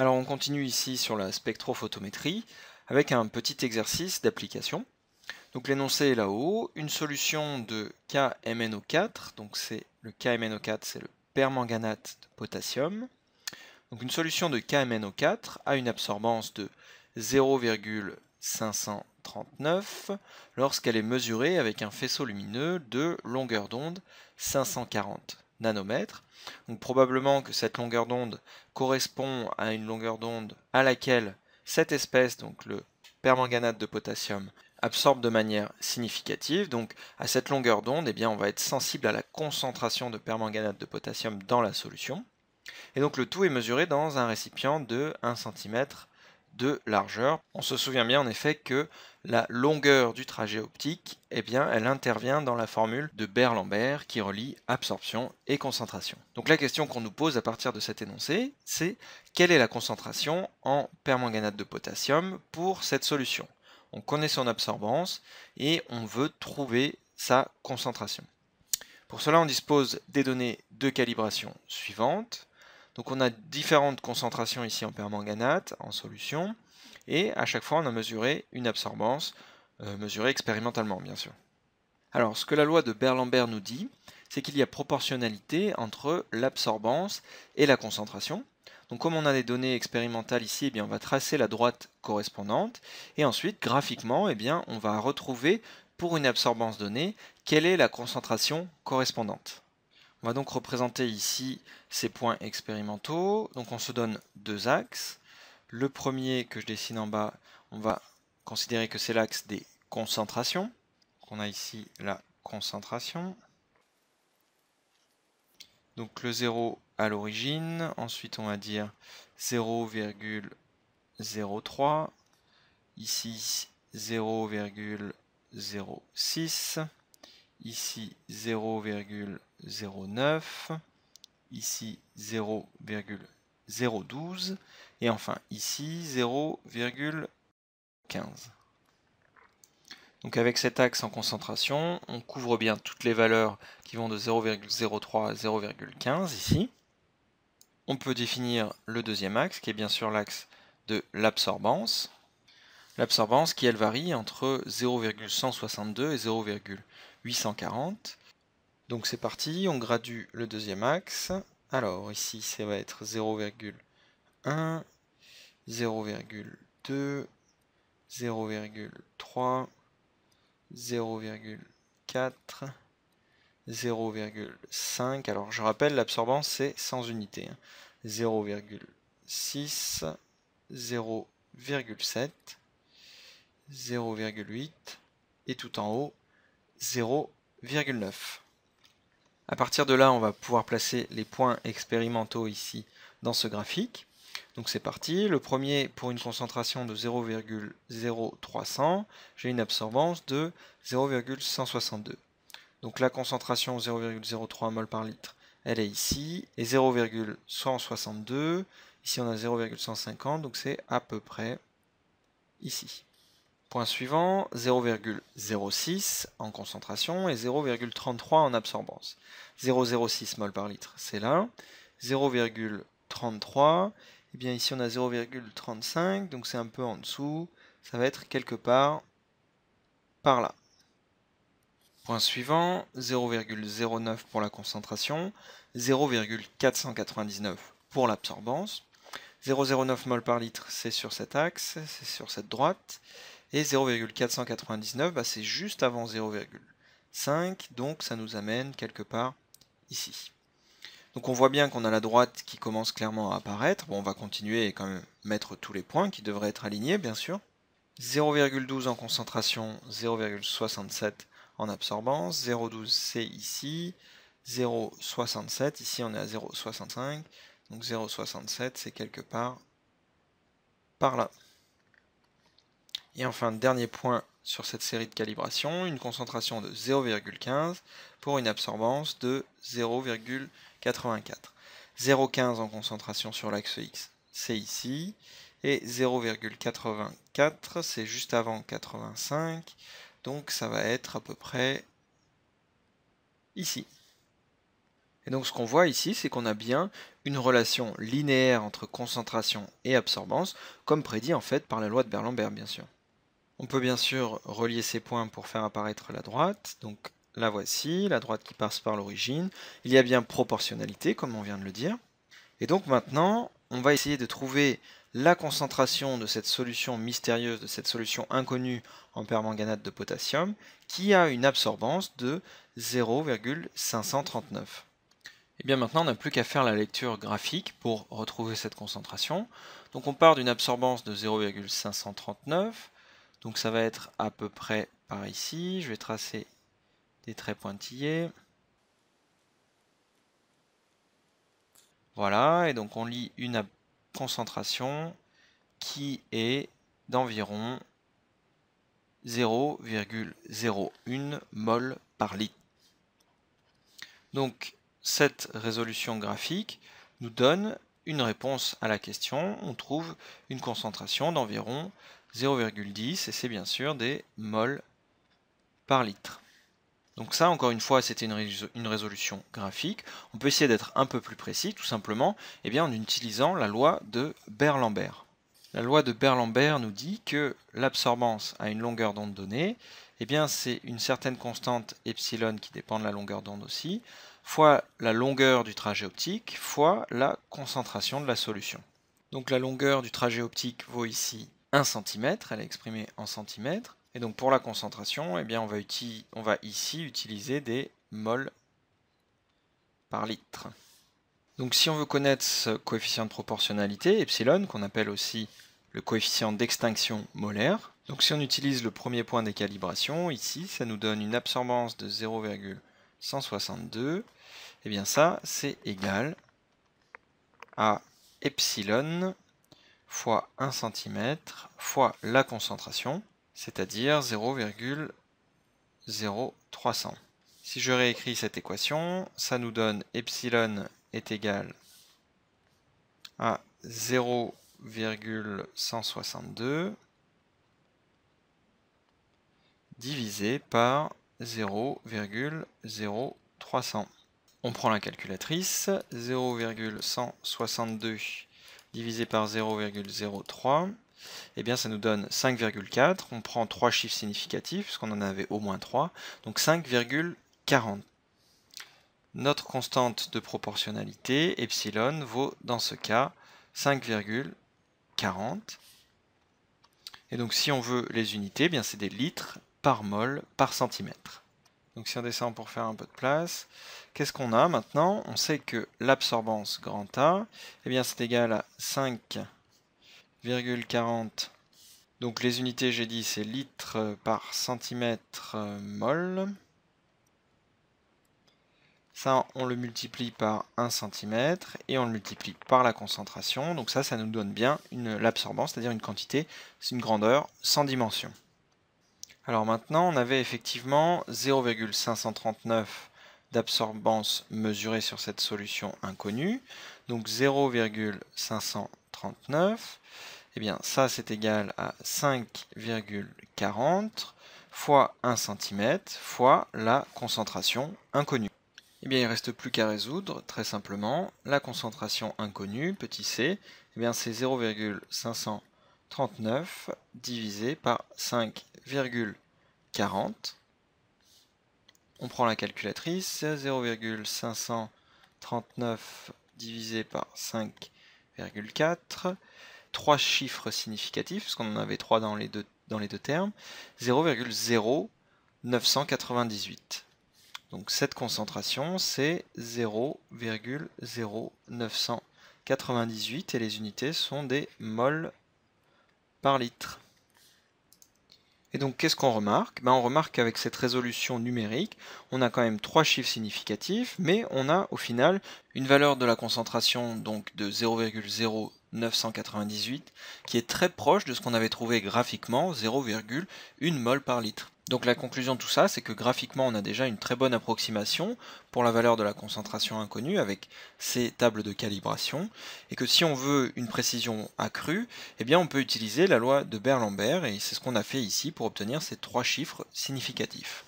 Alors on continue ici sur la spectrophotométrie avec un petit exercice d'application. Donc l'énoncé est là-haut, une solution de KMNO4, donc c'est le KMNO4 c'est le permanganate de potassium. Donc une solution de KMNO4 a une absorbance de 0,539 lorsqu'elle est mesurée avec un faisceau lumineux de longueur d'onde 540 nanomètres. Donc probablement que cette longueur d'onde correspond à une longueur d'onde à laquelle cette espèce, donc le permanganate de potassium, absorbe de manière significative. Donc à cette longueur d'onde, eh bien, on va être sensible à la concentration de permanganate de potassium dans la solution. Et donc le tout est mesuré dans un récipient de 1 cm de largeur. On se souvient bien en effet que la longueur du trajet optique, eh bien, elle intervient dans la formule de Berlambert qui relie absorption et concentration. Donc la question qu'on nous pose à partir de cet énoncé, c'est quelle est la concentration en permanganate de potassium pour cette solution On connaît son absorbance et on veut trouver sa concentration. Pour cela, on dispose des données de calibration suivantes. Donc on a différentes concentrations ici en permanganate, en solution, et à chaque fois on a mesuré une absorbance, euh, mesurée expérimentalement bien sûr. Alors ce que la loi de Berlambert nous dit, c'est qu'il y a proportionnalité entre l'absorbance et la concentration. Donc comme on a des données expérimentales ici, eh bien, on va tracer la droite correspondante, et ensuite graphiquement, eh bien, on va retrouver pour une absorbance donnée, quelle est la concentration correspondante. On va donc représenter ici ces points expérimentaux. Donc on se donne deux axes. Le premier que je dessine en bas, on va considérer que c'est l'axe des concentrations. On a ici la concentration. Donc le 0 à l'origine, ensuite on va dire 0,03, ici 0,06, ici 0,03. 0,9, ici 0,012, et enfin ici 0,15. Donc avec cet axe en concentration, on couvre bien toutes les valeurs qui vont de 0,03 à 0,15 ici. On peut définir le deuxième axe, qui est bien sûr l'axe de l'absorbance. L'absorbance qui, elle, varie entre 0,162 et 0,840. Donc c'est parti, on gradue le deuxième axe. Alors ici, ça va être 0,1, 0,2, 0,3, 0,4, 0,5. Alors je rappelle, l'absorbance c'est sans unité. 0,6, 0,7, 0,8 et tout en haut 0,9. A partir de là, on va pouvoir placer les points expérimentaux ici dans ce graphique. Donc c'est parti, le premier pour une concentration de 0,0300, j'ai une absorbance de 0,162. Donc la concentration 0,03 mol par litre, elle est ici, et 0,162, ici on a 0,150, donc c'est à peu près ici. Point suivant, 0,06 en concentration et 0,33 en absorbance. 0,06 mol par litre, c'est là. 0,33, et eh bien ici on a 0,35, donc c'est un peu en dessous. Ça va être quelque part par là. Point suivant, 0,09 pour la concentration, 0,499 pour l'absorbance. 0,09 mol par litre, c'est sur cet axe, c'est sur cette droite. Et 0,499, bah, c'est juste avant 0,5, donc ça nous amène quelque part ici. Donc on voit bien qu'on a la droite qui commence clairement à apparaître. on va continuer et quand même mettre tous les points qui devraient être alignés, bien sûr. 0,12 en concentration, 0,67 en absorbance, 0,12 c'est ici, 0,67, ici on est à 0,65, donc 0,67, c'est quelque part par là. Et enfin, dernier point sur cette série de calibration, une concentration de 0,15 pour une absorbance de 0,84. 0,15 en concentration sur l'axe X, c'est ici, et 0,84, c'est juste avant 85, donc ça va être à peu près ici. Et donc ce qu'on voit ici, c'est qu'on a bien une relation linéaire entre concentration et absorbance, comme prédit en fait par la loi de Berlambert bien sûr. On peut bien sûr relier ces points pour faire apparaître la droite, donc la voici, la droite qui passe par l'origine, il y a bien proportionnalité comme on vient de le dire, et donc maintenant on va essayer de trouver la concentration de cette solution mystérieuse, de cette solution inconnue en permanganate de potassium, qui a une absorbance de 0,539. Et eh bien maintenant, on n'a plus qu'à faire la lecture graphique pour retrouver cette concentration. Donc on part d'une absorbance de 0,539. Donc ça va être à peu près par ici. Je vais tracer des traits pointillés. Voilà, et donc on lit une concentration qui est d'environ 0,01 mol par litre. Donc cette résolution graphique nous donne une réponse à la question. On trouve une concentration d'environ 0,10 et c'est bien sûr des mol par litre. Donc ça, encore une fois, c'était une, résolution graphique. On peut essayer d'être un peu plus précis, tout simplement, eh bien, en utilisant la loi de Berlambert. La loi de Berlambert nous dit que l'absorbance à une longueur d'onde donnée, et eh bien, c'est une certaine constante epsilon qui dépend de la longueur d'onde aussi, fois la longueur du trajet optique fois la concentration de la solution. Donc la longueur du trajet optique vaut ici 1 cm, elle est exprimée en cm, Et donc pour la concentration, eh bien on, va ici utiliser des mol par litre. Donc si on veut connaître ce coefficient de proportionnalité, epsilon, qu'on appelle aussi le coefficient d'extinction molaire, donc si on utilise le premier point des calibrations, ici ça nous donne une absorbance de 0,1 162, et eh bien ça, c'est égal à epsilon fois 1 cm fois la concentration, c'est-à-dire 0,0300. Si je réécris cette équation, ça nous donne epsilon est égal à 0,162 divisé par 0,0300. On prend la calculatrice, 0,162 divisé par 0,03, et eh bien ça nous donne 5,4, on prend 3 chiffres significatifs, puisqu'on en avait au moins 3, donc 5,40. Notre constante de proportionnalité, epsilon, vaut dans ce cas 5,40. Et donc si on veut les unités, eh bien c'est des litres par mol par centimètre. Donc si on descend pour faire un peu de place, qu'est-ce qu'on a maintenant On sait que l'absorbance grand A, eh bien c'est égal à 5,40. Donc les unités, j'ai dit, c'est litres par centimètre mol. Ça, on le multiplie par 1 cm et on le multiplie par la concentration. Donc ça, ça nous donne bien l'absorbance, c'est-à-dire une quantité, c'est une grandeur sans dimension. Alors maintenant, on avait effectivement 0,539 d'absorbance mesurée sur cette solution inconnue. Donc 0,539, et eh bien ça c'est égal à 5,40 fois 1 cm fois la concentration inconnue. Et eh bien, il ne reste plus qu'à résoudre, très simplement, la concentration inconnue, petit c, et eh bien c'est 0,539 divisé par 5 0,40. On prend la calculatrice, 0,539 divisé par 5,4. Trois chiffres significatifs, parce qu'on en avait trois dans les deux, termes. 0,0998. Donc cette concentration, c'est 0,0998 et les unités sont des moles par litre. Et donc qu'est-ce qu'on remarque ben, On remarque qu'avec cette résolution numérique, on a quand même trois chiffres significatifs, mais on a au final une valeur de la concentration donc de 0,0998 qui est très proche de ce qu'on avait trouvé graphiquement, 0,1 mol par litre. Donc la conclusion de tout ça, c'est que graphiquement, on a déjà une très bonne approximation pour la valeur de la concentration inconnue avec ces tables de calibration, et que si on veut une précision accrue, eh bien on peut utiliser la loi de Berlambert, et c'est ce qu'on a fait ici pour obtenir ces trois chiffres significatifs.